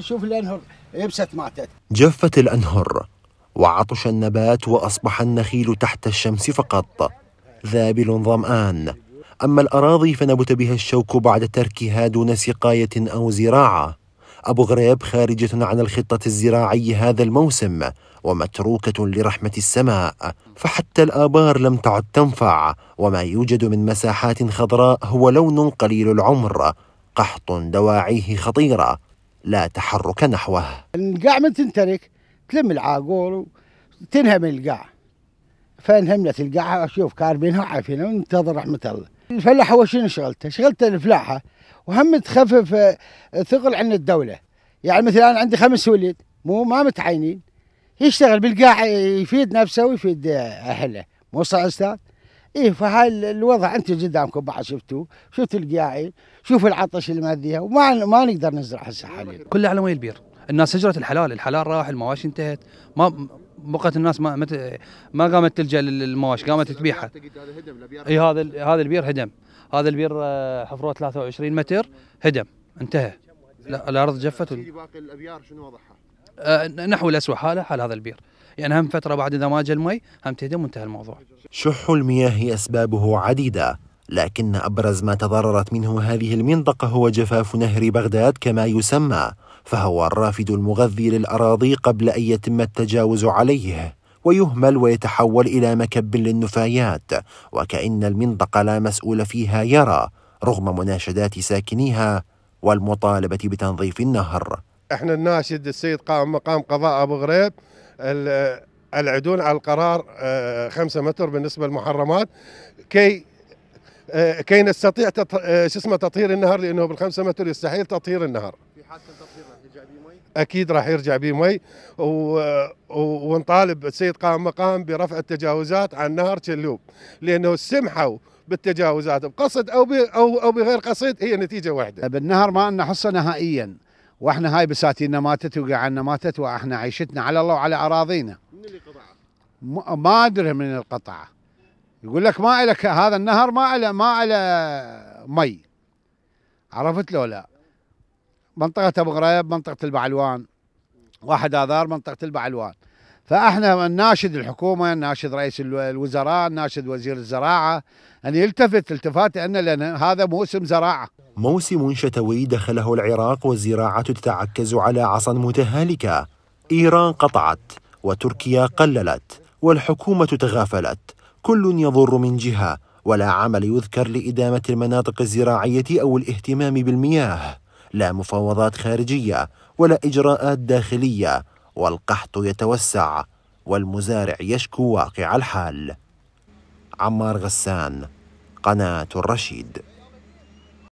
شوف الانهر يبست ماتت جفت الانهر وعطش النبات واصبح النخيل تحت الشمس فقط ذابل ظمآن اما الاراضي فنبت بها الشوك بعد تركها دون سقايه او زراعه ابو غريب خارجه عن الخطه الزراعي هذا الموسم ومتروكه لرحمه السماء فحتى الابار لم تعد تنفع وما يوجد من مساحات خضراء هو لون قليل العمر قحط دواعيه خطيره لا تحرك نحوه القاع من تنترك تلم العاقول وتنهم القاع فانهملت القاع اشوف كاربينها عافينا وننتظر رحمه الله الفلاح هو شنو شغلته؟ شغلته الفلاحه وهم تخفف آه، ثقل عن الدوله يعني مثلا انا عندي خمس ولد مو ما متعينين يشتغل بالقاع يفيد نفسه ويفيد آه، اهله مو صح استاذ؟ إيه فهاي الوضع أنت قدامكم بعد شفتوا شفت القياعي شوف العطش اللي مأذيها وما ما نقدر نزرع هسه حاليا كله على وين البير الناس هجرت الحلال الحلال راح المواشي انتهت ما بقت الناس ما مت... ما قامت تلجا للمواشي قامت تبيعها اي هذا هذا البير هدم هذا البير آه، حفره 23 متر هدم انتهى لا الارض جفت باقي الابيار شنو وضعها؟ آه، نحو الاسوء حاله حال هذا البير يعني هم فتره بعد اذا ما جا المي هم تهدم وانتهى الموضوع. شح المياه اسبابه عديده لكن ابرز ما تضررت منه هذه المنطقه هو جفاف نهر بغداد كما يسمى فهو الرافد المغذي للاراضي قبل ان يتم التجاوز عليه ويهمل ويتحول الى مكب للنفايات وكان المنطقه لا مسؤول فيها يرى رغم مناشدات ساكنيها والمطالبه بتنظيف النهر. احنا نناشد السيد قائم مقام قضاء ابو غريب العدول على القرار آه، خمسة متر بالنسبة للمحرمات كي آه، كي نستطيع آه، شو اسمه تطهير النهر لانه بالخمسة متر يستحيل تطهير النهر. في حاله التطهير راح يرجع بيه مي؟ اكيد راح يرجع بيه مي ونطالب السيد قائم مقام برفع التجاوزات عن نهر تشلوب لانه سمحوا بالتجاوزات بقصد او او او بغير قصد هي نتيجه واحده. بالنهر ما لنا حصه نهائيا. واحنا هاي بساتيننا ماتت وقعنا ماتت واحنا عيشتنا على الله وعلى اراضينا من اللي قطعها ما ادري من القطعه يقول لك ما لك هذا النهر ما له ما له مي عرفت لو لا منطقه ابو غريب منطقه البعلوان واحد اذار منطقه البعلوان فاحنا نناشد الحكومه نناشد رئيس الوزراء نناشد وزير الزراعه ان يلتفت التفات ان لان هذا موسم زراعه موسم شتوي دخله العراق والزراعه تتعكز على عصا متهالكه ايران قطعت وتركيا قللت والحكومه تغافلت كل يضر من جهه ولا عمل يذكر لادامه المناطق الزراعيه او الاهتمام بالمياه لا مفاوضات خارجيه ولا اجراءات داخليه والقحط يتوسع والمزارع يشكو واقع الحال عمار غسان قناة الرشيد